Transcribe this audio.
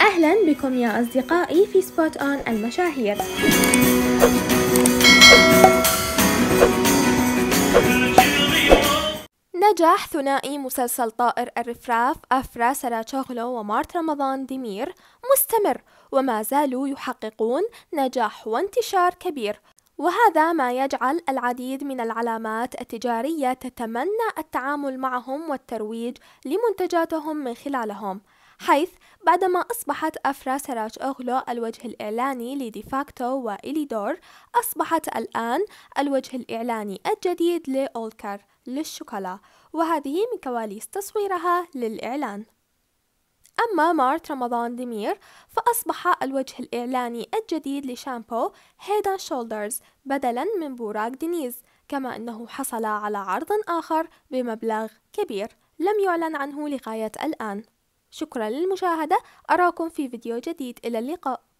أهلا بكم يا أصدقائي في سبوت أون المشاهير نجاح ثنائي مسلسل طائر الرفراف أفرا سراتشوغلو ومارت رمضان ديمير مستمر وما زالوا يحققون نجاح وانتشار كبير وهذا ما يجعل العديد من العلامات التجارية تتمنى التعامل معهم والترويج لمنتجاتهم من خلالهم حيث بعدما أصبحت أفرا سراج أغلو الوجه الإعلاني لديفاكتو وإليدور أصبحت الآن الوجه الإعلاني الجديد لأولكر للشوكولا وهذه من كواليس تصويرها للإعلان أما مارت رمضان دمير فأصبح الوجه الإعلاني الجديد لشامبو هيدا شولدرز بدلا من بوراك دينيز كما أنه حصل على عرض آخر بمبلغ كبير لم يعلن عنه لغاية الآن شكرا للمشاهدة أراكم في فيديو جديد إلى اللقاء